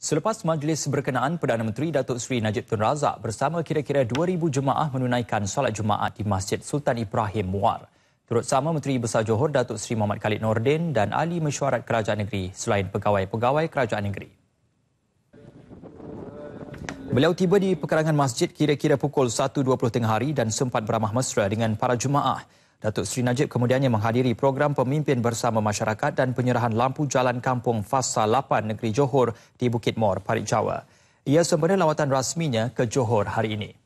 Selepas majlis berkenaan Perdana Menteri Datuk Seri Najib Tun Razak bersama kira-kira 2000 jemaah menunaikan solat Jumaat di Masjid Sultan Ibrahim Muar. Turut sama Menteri Besar Johor Datuk Seri Muhammad Khalid Nordin dan ahli mesyuarat kerajaan negeri selain pegawai-pegawai kerajaan negeri. Beliau tiba di pekarangan masjid kira-kira pukul 1.20 tengah hari dan sempat beramah mesra dengan para jemaah. Datuk Seri Najib kemudiannya menghadiri program pemimpin bersama masyarakat dan penyerahan lampu jalan kampung Fasa 8 Negeri Johor di Bukit Mor, Parit Jawa. Ia sempena lawatan rasminya ke Johor hari ini.